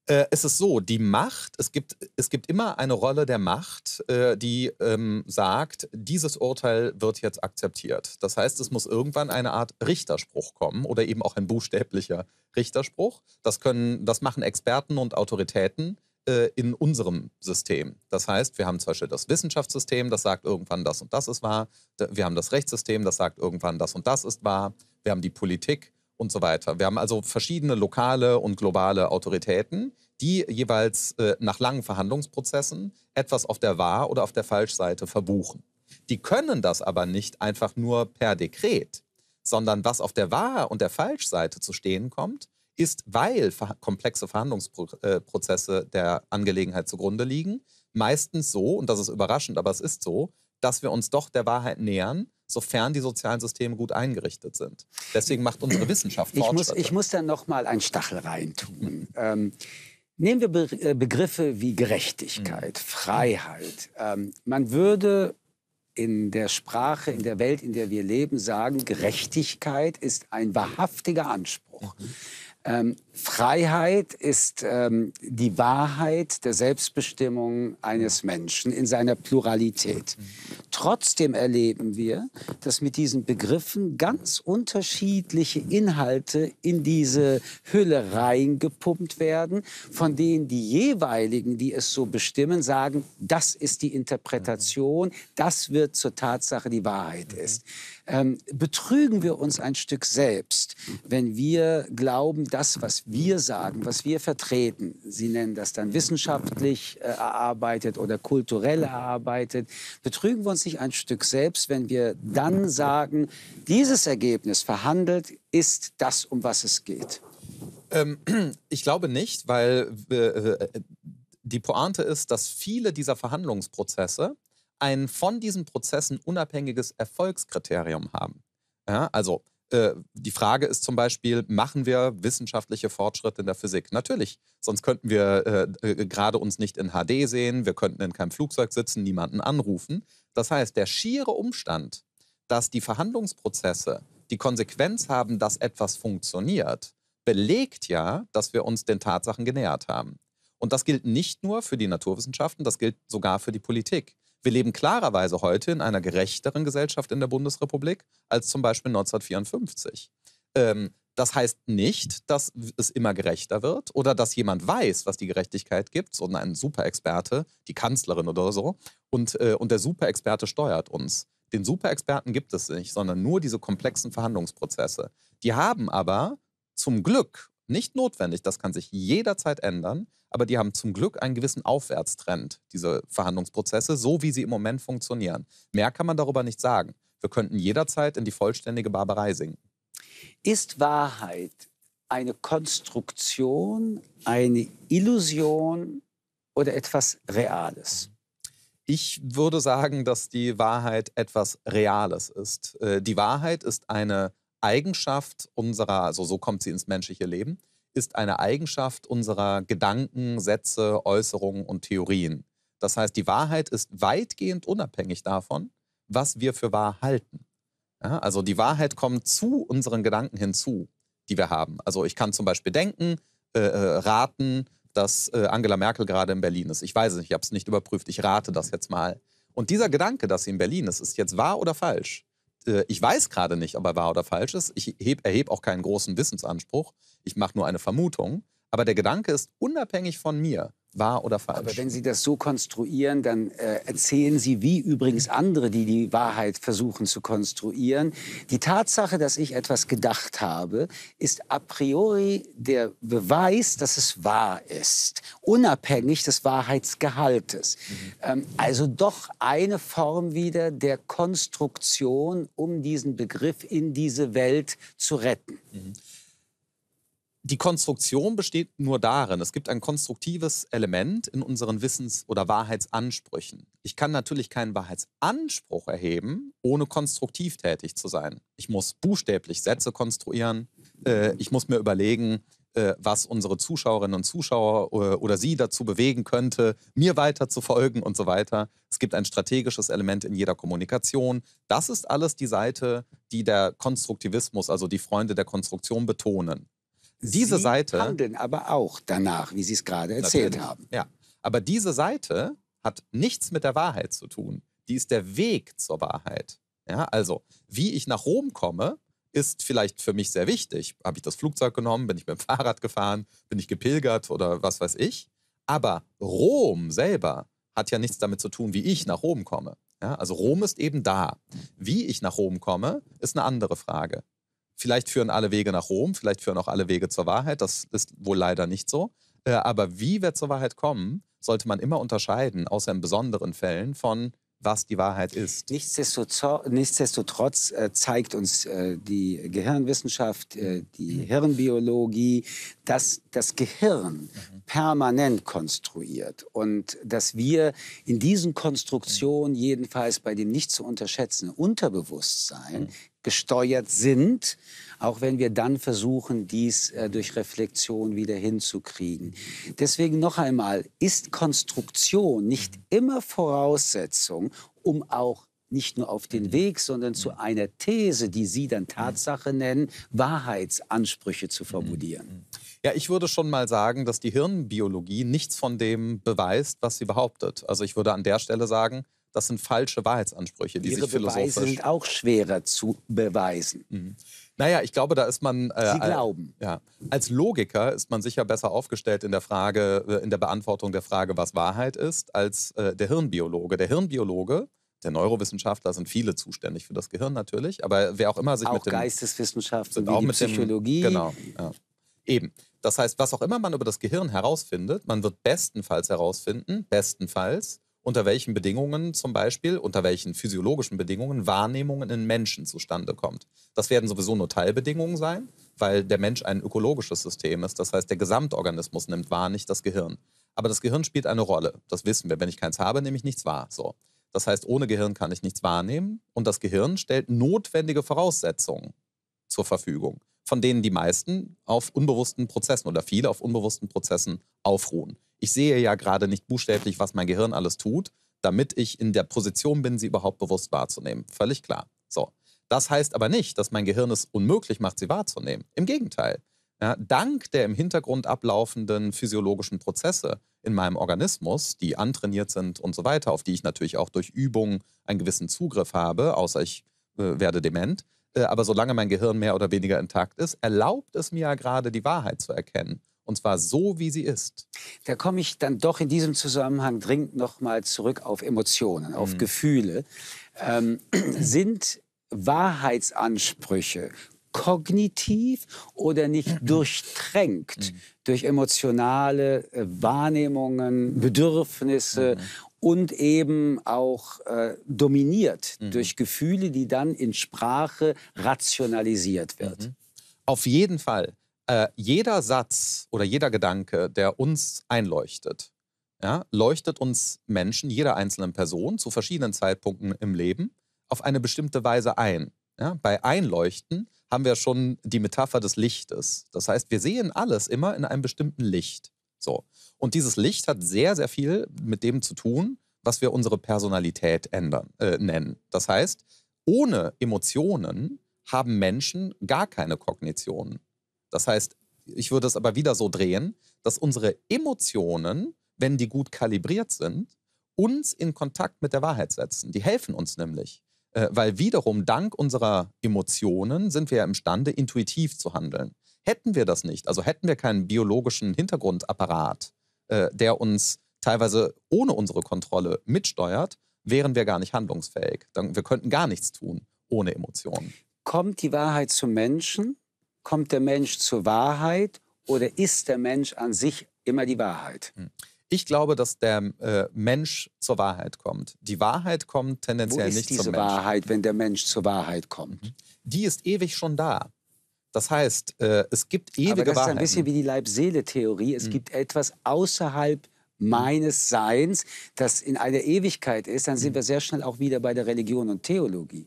Äh, es ist so, die Macht, es gibt, es gibt immer eine Rolle der Macht, äh, die ähm, sagt, dieses Urteil wird jetzt akzeptiert. Das heißt, es muss irgendwann eine Art Richterspruch kommen oder eben auch ein buchstäblicher Richterspruch. Das, können, das machen Experten und Autoritäten äh, in unserem System. Das heißt, wir haben zum Beispiel das Wissenschaftssystem, das sagt irgendwann das und das ist wahr. Wir haben das Rechtssystem, das sagt irgendwann das und das ist wahr. Wir haben die Politik und so weiter. Wir haben also verschiedene lokale und globale Autoritäten, die jeweils äh, nach langen Verhandlungsprozessen etwas auf der Wahr- oder auf der Falschseite verbuchen. Die können das aber nicht einfach nur per Dekret, sondern was auf der Wahr- und der Falschseite zu stehen kommt, ist, weil komplexe Verhandlungsprozesse äh, der Angelegenheit zugrunde liegen, meistens so, und das ist überraschend, aber es ist so, dass wir uns doch der Wahrheit nähern, sofern die sozialen Systeme gut eingerichtet sind. Deswegen macht unsere Wissenschaft Fortschritte. Ich muss, ich muss da noch mal einen Stachel reintun. Ähm, nehmen wir Be äh, Begriffe wie Gerechtigkeit, mhm. Freiheit. Ähm, man würde in der Sprache, in der Welt, in der wir leben, sagen, Gerechtigkeit ist ein wahrhaftiger Anspruch. Mhm. Ähm, Freiheit ist ähm, die Wahrheit der Selbstbestimmung eines Menschen in seiner Pluralität. Trotzdem erleben wir, dass mit diesen Begriffen ganz unterschiedliche Inhalte in diese Hülle reingepumpt werden, von denen die jeweiligen, die es so bestimmen, sagen, das ist die Interpretation, das wird zur Tatsache, die Wahrheit mhm. ist ähm, betrügen wir uns ein Stück selbst, wenn wir glauben, das, was wir sagen, was wir vertreten, Sie nennen das dann wissenschaftlich äh, erarbeitet oder kulturell erarbeitet, betrügen wir uns nicht ein Stück selbst, wenn wir dann sagen, dieses Ergebnis verhandelt ist das, um was es geht. Ähm, ich glaube nicht, weil äh, äh, äh, die Pointe ist, dass viele dieser Verhandlungsprozesse ein von diesen Prozessen unabhängiges Erfolgskriterium haben. Ja, also äh, die Frage ist zum Beispiel, machen wir wissenschaftliche Fortschritte in der Physik? Natürlich, sonst könnten wir äh, äh gerade uns nicht in HD sehen, wir könnten in keinem Flugzeug sitzen, niemanden anrufen. Das heißt, der schiere Umstand, dass die Verhandlungsprozesse die Konsequenz haben, dass etwas funktioniert, belegt ja, dass wir uns den Tatsachen genähert haben. Und das gilt nicht nur für die Naturwissenschaften, das gilt sogar für die Politik. Wir leben klarerweise heute in einer gerechteren Gesellschaft in der Bundesrepublik als zum Beispiel 1954. Ähm, das heißt nicht, dass es immer gerechter wird oder dass jemand weiß, was die Gerechtigkeit gibt, sondern ein Superexperte, die Kanzlerin oder so, und, äh, und der Superexperte steuert uns. Den Superexperten gibt es nicht, sondern nur diese komplexen Verhandlungsprozesse. Die haben aber zum Glück nicht notwendig, das kann sich jederzeit ändern, aber die haben zum Glück einen gewissen Aufwärtstrend, diese Verhandlungsprozesse, so wie sie im Moment funktionieren. Mehr kann man darüber nicht sagen. Wir könnten jederzeit in die vollständige Barbarei sinken. Ist Wahrheit eine Konstruktion, eine Illusion oder etwas Reales? Ich würde sagen, dass die Wahrheit etwas Reales ist. Äh, die Wahrheit ist eine Eigenschaft unserer, also so kommt sie ins menschliche Leben, ist eine Eigenschaft unserer Gedanken, Sätze, Äußerungen und Theorien. Das heißt, die Wahrheit ist weitgehend unabhängig davon, was wir für wahr halten. Ja, also die Wahrheit kommt zu unseren Gedanken hinzu, die wir haben. Also ich kann zum Beispiel denken, äh, äh raten, dass äh, Angela Merkel gerade in Berlin ist. Ich weiß es nicht, ich habe es nicht überprüft. Ich rate das jetzt mal. Und dieser Gedanke, dass sie in Berlin ist, ist jetzt wahr oder falsch? Äh, ich weiß gerade nicht, ob er wahr oder falsch ist. Ich erhebe auch keinen großen Wissensanspruch. Ich mache nur eine Vermutung. Aber der Gedanke ist unabhängig von mir wahr oder falsch. Aber wenn Sie das so konstruieren, dann äh, erzählen Sie, wie übrigens andere, die die Wahrheit versuchen zu konstruieren, die Tatsache, dass ich etwas gedacht habe, ist a priori der Beweis, dass es wahr ist, unabhängig des Wahrheitsgehaltes. Mhm. Ähm, also doch eine Form wieder der Konstruktion, um diesen Begriff in diese Welt zu retten. Mhm die Konstruktion besteht nur darin, es gibt ein konstruktives Element in unseren Wissens- oder Wahrheitsansprüchen. Ich kann natürlich keinen Wahrheitsanspruch erheben, ohne konstruktiv tätig zu sein. Ich muss buchstäblich Sätze konstruieren, äh, ich muss mir überlegen, äh, was unsere Zuschauerinnen und Zuschauer äh, oder sie dazu bewegen könnte, mir weiter zu folgen und so weiter. Es gibt ein strategisches Element in jeder Kommunikation. Das ist alles die Seite, die der Konstruktivismus, also die Freunde der Konstruktion betonen diese Sie Seite handeln aber auch danach, wie Sie es gerade erzählt haben. Ja, aber diese Seite hat nichts mit der Wahrheit zu tun. Die ist der Weg zur Wahrheit. Ja, also wie ich nach Rom komme, ist vielleicht für mich sehr wichtig. Habe ich das Flugzeug genommen? Bin ich mit dem Fahrrad gefahren? Bin ich gepilgert oder was weiß ich? Aber Rom selber hat ja nichts damit zu tun, wie ich nach Rom komme. Ja, also Rom ist eben da. Wie ich nach Rom komme, ist eine andere Frage. Vielleicht führen alle Wege nach Rom, vielleicht führen auch alle Wege zur Wahrheit. Das ist wohl leider nicht so. Äh, aber wie wir zur Wahrheit kommen, sollte man immer unterscheiden, außer in besonderen Fällen, von was die Wahrheit ist. Nichtsdestotrotz, äh, zeigt uns äh, die Gehirnwissenschaft, die mhm. Hirnbiologie, dass das Gehirn mhm. permanent konstruiert und dass wir in diesen Konstruktionen jedenfalls bei dem nicht zu unterschätzenden Unterbewusstsein mhm gesteuert sind, auch wenn wir dann versuchen, dies äh, durch Reflexion wieder hinzukriegen. Deswegen noch einmal, ist Konstruktion nicht immer Voraussetzung, um auch nicht nur auf den Weg, sondern zu einer These, die Sie dann Tatsache nennen, Wahrheitsansprüche zu formulieren? Ja, ich würde schon mal sagen, dass die Hirnbiologie nichts von dem beweist, was sie behauptet. Also ich würde an der Stelle sagen, das sind falsche Wahrheitsansprüche, die Ihre sich philosophisch... Beweise sind auch schwerer zu beweisen. Mhm. Naja, ich glaube, da ist man... Äh, Sie glauben. Äh, ja. Als Logiker ist man sicher besser aufgestellt in der Frage, äh, in der Beantwortung der Frage, was Wahrheit ist, als äh, der Hirnbiologe. Der Hirnbiologe der Neurowissenschaftler sind viele zuständig für das Gehirn natürlich, aber wer auch immer sich auch mit dem Geisteswissenschaft und auch mit Psychologie dem, genau ja. eben. Das heißt, was auch immer man über das Gehirn herausfindet, man wird bestenfalls herausfinden, bestenfalls unter welchen Bedingungen zum Beispiel, unter welchen physiologischen Bedingungen Wahrnehmungen in Menschen zustande kommt. Das werden sowieso nur Teilbedingungen sein, weil der Mensch ein ökologisches System ist. Das heißt, der Gesamtorganismus nimmt wahr, nicht das Gehirn. Aber das Gehirn spielt eine Rolle. Das wissen wir. Wenn ich keins habe, nehme ich nichts wahr. So. Das heißt, ohne Gehirn kann ich nichts wahrnehmen. Und das Gehirn stellt notwendige Voraussetzungen zur Verfügung, von denen die meisten auf unbewussten Prozessen oder viele auf unbewussten Prozessen aufruhen ich sehe ja gerade nicht buchstäblich, was mein Gehirn alles tut, damit ich in der Position bin, sie überhaupt bewusst wahrzunehmen. Völlig klar. So. Das heißt aber nicht, dass mein Gehirn es unmöglich macht, sie wahrzunehmen. Im Gegenteil. Ja, dank der im Hintergrund ablaufenden physiologischen Prozesse in meinem Organismus, die antrainiert sind und so weiter, auf die ich natürlich auch durch Übungen einen gewissen Zugriff habe, außer ich äh, werde dement, äh, aber solange mein Gehirn mehr oder weniger intakt ist, erlaubt es mir ja gerade, die Wahrheit zu erkennen und zwar so, wie sie ist. Da komme ich dann doch in diesem Zusammenhang dringend nochmal zurück auf Emotionen, mhm. auf Gefühle. Ähm, sind Wahrheitsansprüche kognitiv oder nicht mhm. durchtränkt mhm. durch emotionale äh, Wahrnehmungen, Bedürfnisse mhm. und eben auch äh, dominiert mhm. durch Gefühle, die dann in Sprache rationalisiert wird. Mhm. Auf jeden Fall äh, jeder Satz oder jeder Gedanke, der uns einleuchtet, ja, leuchtet uns Menschen, jeder einzelnen Person zu verschiedenen Zeitpunkten im Leben auf eine bestimmte Weise ein. Ja, bei Einleuchten haben wir schon die Metapher des Lichtes. Das heißt, wir sehen alles immer in einem bestimmten Licht. So. Und dieses Licht hat sehr, sehr viel mit dem zu tun, was wir unsere Personalität ändern, äh, nennen. Das heißt, ohne Emotionen haben Menschen gar keine Kognitionen. Das heißt, ich würde es aber wieder so drehen, dass unsere Emotionen, wenn die gut kalibriert sind, uns in Kontakt mit der Wahrheit setzen. Die helfen uns nämlich. Äh, weil wiederum dank unserer Emotionen sind wir ja imstande, intuitiv zu handeln. Hätten wir das nicht, also hätten wir keinen biologischen Hintergrundapparat, äh, der uns teilweise ohne unsere Kontrolle mitsteuert, wären wir gar nicht handlungsfähig. wir könnten gar nichts tun ohne Emotionen. Kommt die Wahrheit zum Menschen? kommt der Mensch zur Wahrheit oder ist der Mensch an sich immer die Wahrheit? Hm. Ich glaube, dass der äh, Mensch zur Wahrheit kommt. Die Wahrheit kommt tendenziell nicht zur Wahrheit. Wo ist diese Wahrheit, wenn der Mensch zur Wahrheit kommt? Mhm. Die ist ewig schon da. Das heißt, äh, es gibt ewige Wahrheit. das Wahrheiten. ist ein bisschen wie die Leib-Seele-Theorie. Es mhm. gibt etwas außerhalb mhm. meines Seins, das in einer Ewigkeit ist. Dann mhm. sind mhm. wir sehr schnell auch wieder bei der Religion und Theologie.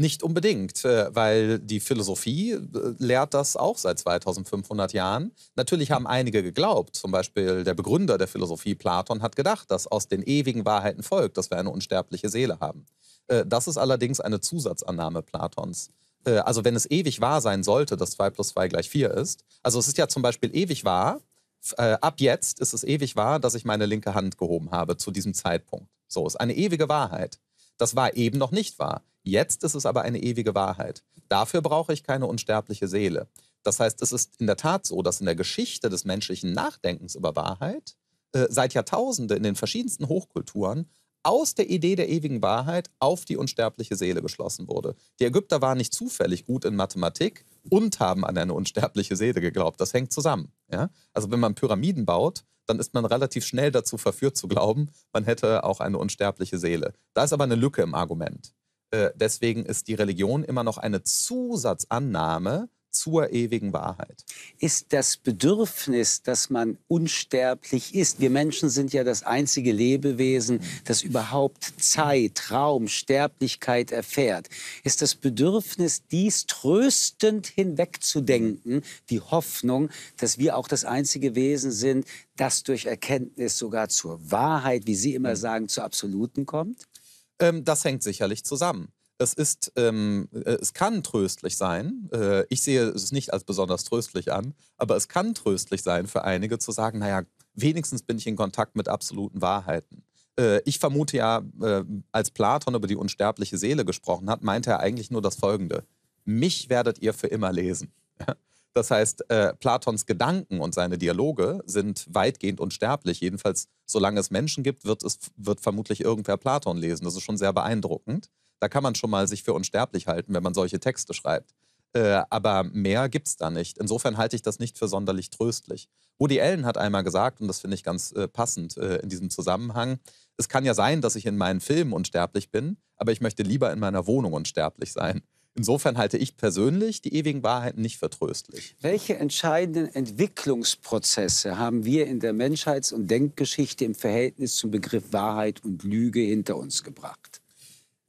Nicht unbedingt, äh, weil die Philosophie äh, lehrt das auch seit 2500 Jahren. Natürlich haben einige geglaubt, zum Beispiel der Begründer der Philosophie Platon hat gedacht, dass aus den ewigen Wahrheiten folgt, dass wir eine unsterbliche Seele haben. Äh, das ist allerdings eine Zusatzannahme Platons. Also wenn es ewig wahr sein sollte, dass 2 plus 2 gleich 4 ist, also es ist ja zum Beispiel ewig wahr, ab jetzt ist es ewig wahr, dass ich meine linke Hand gehoben habe zu diesem Zeitpunkt. So ist eine ewige Wahrheit. Das war eben noch nicht wahr. Jetzt ist es aber eine ewige Wahrheit. Dafür brauche ich keine unsterbliche Seele. Das heißt, es ist in der Tat so, dass in der Geschichte des menschlichen Nachdenkens über Wahrheit äh, seit Jahrtausenden in den verschiedensten Hochkulturen aus der Idee der ewigen Wahrheit auf die unsterbliche Seele geschlossen wurde. Die Ägypter waren nicht zufällig gut in Mathematik und haben an eine unsterbliche Seele geglaubt. Das hängt zusammen. Ja? Also wenn man Pyramiden baut, dann ist man relativ schnell dazu verführt zu glauben, man hätte auch eine unsterbliche Seele. Da ist aber eine Lücke im Argument. Äh, deswegen ist die Religion immer noch eine Zusatzannahme zur ewigen Wahrheit? Ist das Bedürfnis, dass man unsterblich ist. Wir Menschen sind ja das einzige Lebewesen, das überhaupt Zeit, Raum, Sterblichkeit erfährt. Ist das Bedürfnis, dies tröstend hinwegzudenken, die Hoffnung, dass wir auch das einzige Wesen sind, das durch Erkenntnis sogar zur Wahrheit, wie Sie immer mhm. sagen, zur absoluten kommt? Ähm, das hängt sicherlich zusammen es ist, ähm, äh, es kann tröstlich sein. Äh, ich sehe es nicht als besonders tröstlich an, aber es kann tröstlich sein für einige zu sagen, naja, wenigstens bin ich in Kontakt mit absoluten Wahrheiten. Äh, ich vermute ja, äh, als Platon über die unsterbliche Seele gesprochen hat, meinte er eigentlich nur das Folgende. Mich werdet ihr für immer lesen. Das heißt, äh, Platons Gedanken und seine Dialoge sind weitgehend unsterblich. Jedenfalls, solange es Menschen gibt, wird, es, wird vermutlich irgendwer Platon lesen. Das ist schon sehr beeindruckend. Da kann man schon mal sich für unsterblich halten, wenn man solche Texte schreibt. Äh, aber mehr gibt es da nicht. Insofern halte ich das nicht für sonderlich tröstlich. Woody Allen hat einmal gesagt, und das finde ich ganz äh, passend äh, in diesem Zusammenhang, es kann ja sein, dass ich in meinen Filmen unsterblich bin, aber ich möchte lieber in meiner Wohnung unsterblich sein. Insofern halte ich persönlich die ewigen Wahrheiten nicht für tröstlich. Welche entscheidenden Entwicklungsprozesse haben wir in der Menschheits- und Denkgeschichte im Verhältnis zum Begriff Wahrheit und Lüge hinter uns gebracht?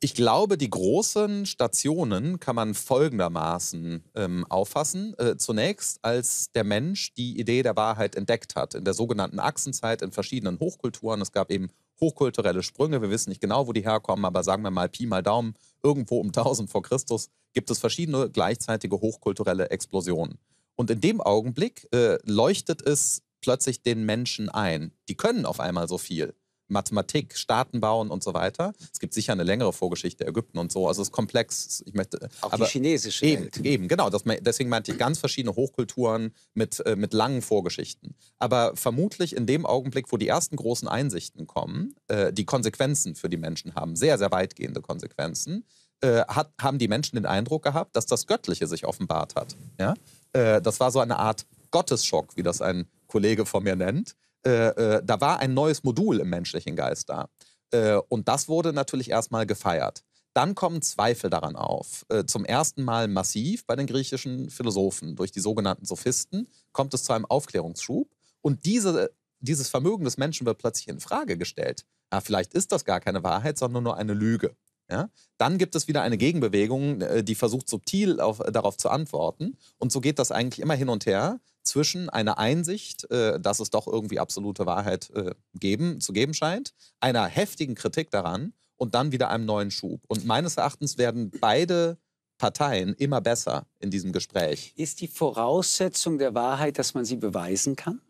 Ich glaube, die großen Stationen kann man folgendermaßen ähm, auffassen. Äh, zunächst, als der Mensch die Idee der Wahrheit entdeckt hat, in der sogenannten Achsenzeit, in verschiedenen Hochkulturen. Es gab eben hochkulturelle Sprünge. Wir wissen nicht genau, wo die herkommen, aber sagen wir mal Pi mal Daumen, irgendwo um 1000 vor Christus gibt es verschiedene gleichzeitige hochkulturelle Explosionen. Und in dem Augenblick äh, leuchtet es plötzlich den Menschen ein. Die können auf einmal so viel. Mathematik, Staaten bauen und so weiter. Es gibt sicher eine längere Vorgeschichte Ägypten und so. Also es ist komplex. Ich möchte, auch aber die chinesische eben, Welt. Eben, genau. Das, deswegen meinte ich ganz verschiedene Hochkulturen mit, äh, mit langen Vorgeschichten. Aber vermutlich in dem Augenblick, wo die ersten großen Einsichten kommen, äh, die Konsequenzen für die Menschen haben, sehr, sehr weitgehende Konsequenzen, äh, hat, haben die Menschen den Eindruck gehabt, dass das Göttliche sich offenbart hat. Ja? das war so eine Art Gottesschock, wie das ein Kollege von mir nennt äh, äh, da war ein neues Modul im menschlichen Geist da. Äh, und das wurde natürlich erstmal gefeiert. Dann kommen Zweifel daran auf. Äh, zum ersten Mal massiv bei den griechischen Philosophen durch die sogenannten Sophisten kommt es zu einem Aufklärungsschub. Und diese, dieses Vermögen des Menschen wird plötzlich in Frage gestellt. Ja, ah, vielleicht ist das gar keine Wahrheit, sondern nur eine Lüge. Ja? Dann gibt es wieder eine Gegenbewegung, äh, die versucht subtil auf, darauf zu antworten. Und so geht das eigentlich immer hin und her zwischen einer Einsicht, äh, dass es doch irgendwie absolute Wahrheit äh, geben, zu geben scheint, einer heftigen Kritik daran und dann wieder einem neuen Schub. Und meines Erachtens werden beide Parteien immer besser in diesem Gespräch. Ist die Voraussetzung der Wahrheit, dass man sie beweisen kann?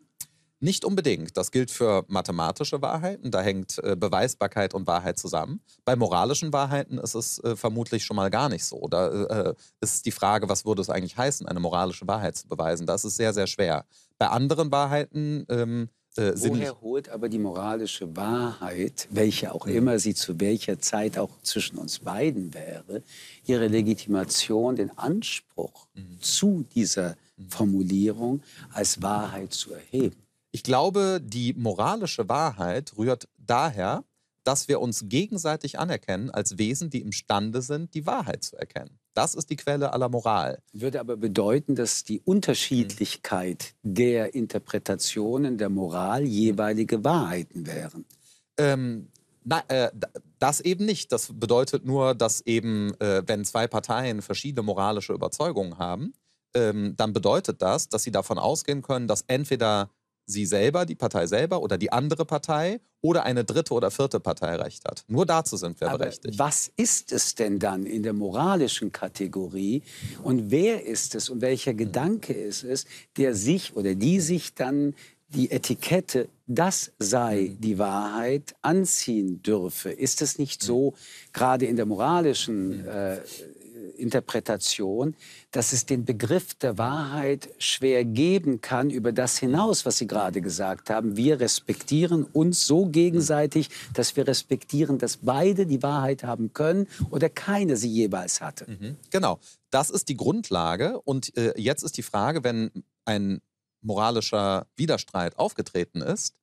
Nicht unbedingt. Das gilt für mathematische Wahrheiten. Da hängt äh, Beweisbarkeit und Wahrheit zusammen. Bei moralischen Wahrheiten ist es äh, vermutlich schon mal gar nicht so. Da äh, ist die Frage, was würde es eigentlich heißen, eine moralische Wahrheit zu beweisen? Das ist sehr, sehr schwer. Bei anderen Wahrheiten ähm, äh, Woher holt aber die moralische Wahrheit, welche auch mhm. immer sie zu welcher Zeit auch zwischen uns beiden wäre, ihre Legitimation, den Anspruch mhm. zu dieser mhm. Formulierung als Wahrheit zu erheben? Ich glaube, die moralische Wahrheit rührt daher, dass wir uns gegenseitig anerkennen als Wesen, die imstande sind, die Wahrheit zu erkennen. Das ist die Quelle aller Moral. Würde aber bedeuten, dass die Unterschiedlichkeit mhm. der Interpretationen der Moral jeweilige Wahrheiten wären. Ähm, na, äh, das eben nicht. Das bedeutet nur, dass eben, äh, wenn zwei Parteien verschiedene moralische Überzeugungen haben, ähm, dann bedeutet das, dass sie davon ausgehen können, dass entweder sie selber, die Partei selber oder die andere Partei oder eine dritte oder vierte Partei Recht hat. Nur dazu sind wir Aber berechtigt. Was ist es denn dann in der moralischen Kategorie und wer ist es und welcher Gedanke mhm. ist es, der sich oder die sich dann die Etikette, das sei mhm. die Wahrheit, anziehen dürfe? Ist es nicht mhm. so, gerade in der moralischen äh, Interpretation, dass es den Begriff der Wahrheit schwer geben kann über das hinaus, was Sie gerade gesagt haben. Wir respektieren uns so gegenseitig, dass wir respektieren, dass beide die Wahrheit haben können oder keine sie jeweils hatte. Mhm. Genau, das ist die Grundlage. Und äh, jetzt ist die Frage, wenn ein moralischer Widerstreit aufgetreten ist,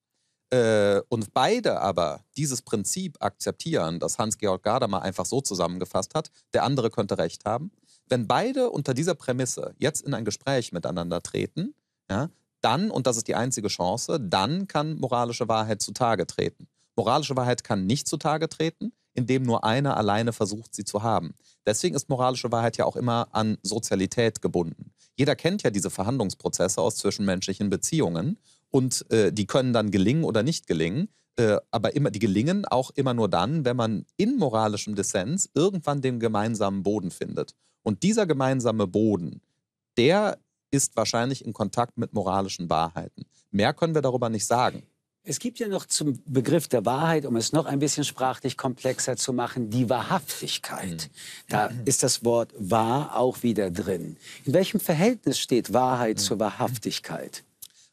äh, und beide aber dieses Prinzip akzeptieren, das Hans-Georg Gadamer einfach so zusammengefasst hat, der andere könnte recht haben. Wenn beide unter dieser Prämisse jetzt in ein Gespräch miteinander treten, ja, dann, und das ist die einzige Chance, dann kann moralische Wahrheit zutage treten. Moralische Wahrheit kann nicht zutage treten, indem nur einer alleine versucht, sie zu haben. Deswegen ist moralische Wahrheit ja auch immer an Sozialität gebunden. Jeder kennt ja diese Verhandlungsprozesse aus zwischenmenschlichen Beziehungen und äh, die können dann gelingen oder nicht gelingen. Äh, aber immer, die gelingen auch immer nur dann, wenn man in moralischem Dissens irgendwann den gemeinsamen Boden findet. Und dieser gemeinsame Boden, der ist wahrscheinlich in Kontakt mit moralischen Wahrheiten. Mehr können wir darüber nicht sagen. Es gibt ja noch zum Begriff der Wahrheit, um es noch ein bisschen sprachlich komplexer zu machen, die Wahrhaftigkeit. Hm. Da ist das Wort wahr auch wieder drin. In welchem Verhältnis steht Wahrheit zur hm. Wahrhaftigkeit?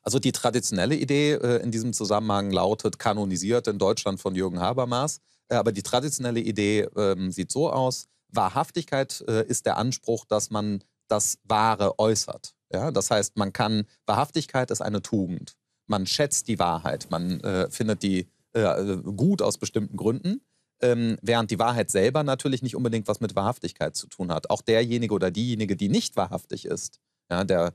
Also die traditionelle Idee äh, in diesem Zusammenhang lautet, kanonisiert in Deutschland von Jürgen Habermas. Äh, aber die traditionelle Idee äh, sieht so aus, Wahrhaftigkeit äh, ist der Anspruch, dass man das Wahre äußert. Ja? Das heißt, man kann, Wahrhaftigkeit ist eine Tugend. Man schätzt die Wahrheit, man äh, findet die äh, gut aus bestimmten Gründen. Ähm, während die Wahrheit selber natürlich nicht unbedingt was mit Wahrhaftigkeit zu tun hat. Auch derjenige oder diejenige, die nicht wahrhaftig ist, ja, der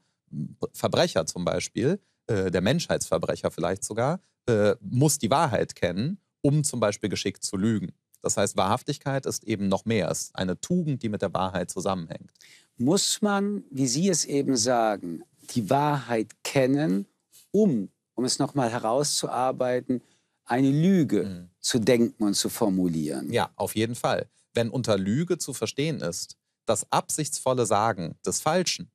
Verbrecher zum Beispiel, äh, der Menschheitsverbrecher vielleicht sogar, äh, muss die Wahrheit kennen, um zum Beispiel geschickt zu lügen. Das heißt, Wahrhaftigkeit ist eben noch mehr, ist eine Tugend, die mit der Wahrheit zusammenhängt. Muss man, wie Sie es eben sagen, die Wahrheit kennen, um, um es nochmal herauszuarbeiten, eine Lüge mhm. zu denken und zu formulieren? Ja, auf jeden Fall. Wenn unter Lüge zu verstehen ist, das absichtsvolle Sagen des Falschen,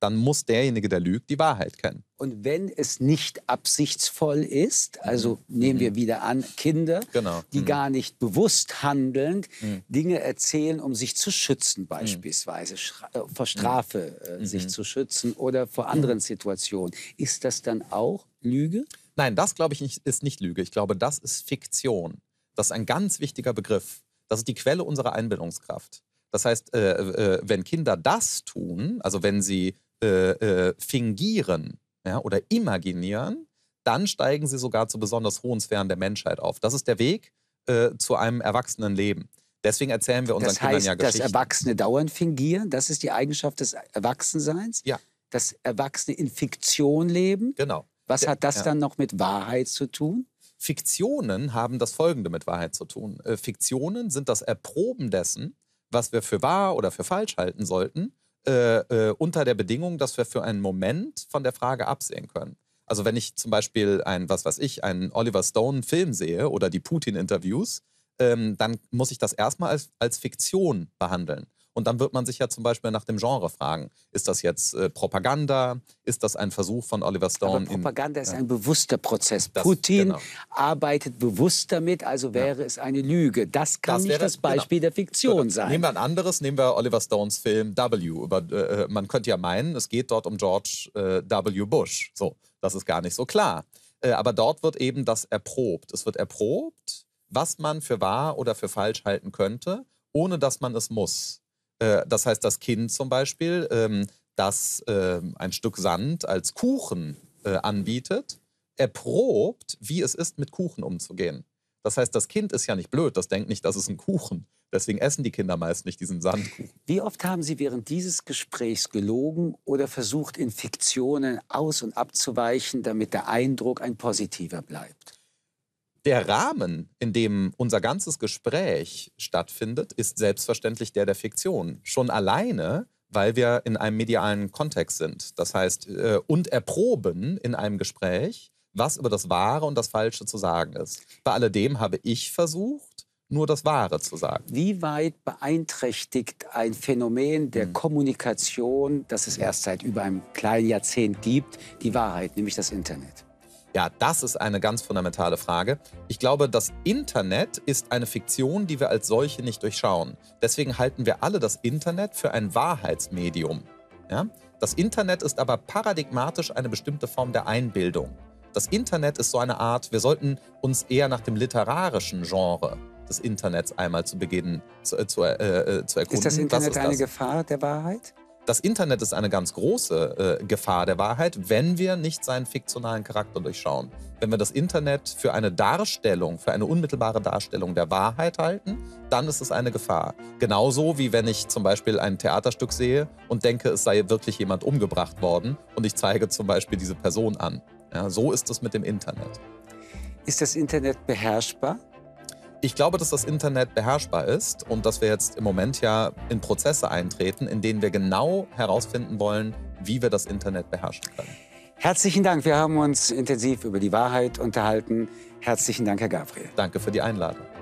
dann muss derjenige, der lügt, die Wahrheit kennen. Und wenn es nicht absichtsvoll ist, mhm. also nehmen wir mhm. wieder an, Kinder, genau. die mhm. gar nicht bewusst handelnd mhm. Dinge erzählen, um sich zu schützen, mhm. beispielsweise äh, vor Strafe äh, sich zu schützen oder vor anderen Situationen, ist das dann auch Lüge? Nein, das glaube ich nicht, ist nicht Lüge. Ich glaube, das ist Fiktion. Das ist ein ganz wichtiger Begriff. Das ist die Quelle unserer Einbildungskraft. Das heißt, äh, äh, wenn Kinder das tun, also wenn sie äh, äh, fingieren ja, oder imaginieren, dann steigen sie sogar zu besonders hohen Sphären der Menschheit auf. Das ist der Weg äh, zu einem erwachsenen Leben. Deswegen erzählen wir unseren das heißt, Kindern ja Geschichten. Dass Erwachsene dauernd fingieren, das ist die Eigenschaft des Erwachsenseins. Ja. Dass Erwachsene in Fiktion leben. Genau. Was hat das ja. dann noch mit Wahrheit zu tun? Fiktionen haben das Folgende mit Wahrheit zu tun. Äh, Fiktionen sind das Erproben dessen, was wir für wahr oder für falsch halten sollten äh, äh, unter der Bedingung, dass wir für einen Moment von der Frage absehen können. Also wenn ich zum Beispiel einen, was weiß ich, einen Oliver Stone-Film sehe oder die Putin-Interviews, ähm, dann muss ich das erstmal als, als Fiktion behandeln. Und dann wird man sich ja zum Beispiel nach dem Genre fragen. Ist das jetzt äh, Propaganda? Ist das ein Versuch von Oliver Stone? Aber Propaganda in, ist ein bewusster Prozess. Das, Putin genau. arbeitet bewusst damit, also wäre ja. es eine Lüge. Das kann das nicht wäre, das genau. Beispiel genau. der Fiktion genau. sein. Nehmen wir ein anderes, nehmen wir Oliver Stones Film W. Über, äh, äh, man könnte ja meinen, es geht dort um George äh, W. Bush. So, das ist gar nicht so klar. Äh, aber dort wird eben das erprobt. Es wird erprobt, was man für wahr oder für falsch halten könnte, ohne dass man es muss. Äh, das heißt, das Kind zum Beispiel, ähm, das äh, ein Stück Sand als Kuchen äh, anbietet, erprobt, wie es ist, mit Kuchen umzugehen. Das heißt, das Kind ist ja nicht blöd, das denkt nicht, das ist ein Kuchen. Deswegen essen die Kinder meist nicht diesen Sandkuchen. Wie oft haben Sie während dieses Gesprächs gelogen oder versucht, in Fiktionen aus- und abzuweichen, damit der Eindruck ein positiver bleibt? Der Rahmen, in dem unser ganzes Gespräch stattfindet, ist selbstverständlich der der Fiktion. Schon alleine, weil wir in einem medialen Kontext sind. Das heißt, äh, und erproben in einem Gespräch, was über das Wahre und das Falsche zu sagen ist. Bei alledem habe ich versucht, nur das Wahre zu sagen. Wie weit beeinträchtigt ein Phänomen der mhm. Kommunikation, das es erst seit über einem kleinen Jahrzehnt gibt, die Wahrheit, nämlich das Internet? Ja, das ist eine ganz fundamentale Frage. Ich glaube, das Internet ist eine Fiktion, die wir als solche nicht durchschauen. Deswegen halten wir alle das Internet für ein Wahrheitsmedium. Ja? Das Internet ist aber paradigmatisch eine bestimmte Form der Einbildung. Das Internet ist so eine Art, wir sollten uns eher nach dem literarischen Genre des Internets einmal zu Beginn zu, äh, zu, äh, äh zu erkunden. Ist das Internet das eine Gefahr der Wahrheit? das Internet ist eine ganz große äh, Gefahr der Wahrheit, wenn wir nicht seinen fiktionalen Charakter durchschauen. Wenn wir das Internet für eine Darstellung, für eine unmittelbare Darstellung der Wahrheit halten, dann ist es eine Gefahr. Genauso wie wenn ich zum Beispiel ein Theaterstück sehe und denke, es sei wirklich jemand umgebracht worden und ich zeige zum Beispiel diese Person an. Ja, so ist es mit dem Internet. Ist das Internet beherrschbar? Ich glaube, dass das Internet beherrschbar ist und dass wir jetzt im Moment ja in Prozesse eintreten, in denen wir genau herausfinden wollen, wie wir das Internet beherrschen können. Herzlichen Dank. Wir haben uns intensiv über die Wahrheit unterhalten. Herzlichen Dank, Herr Gabriel. Danke für die Einladung.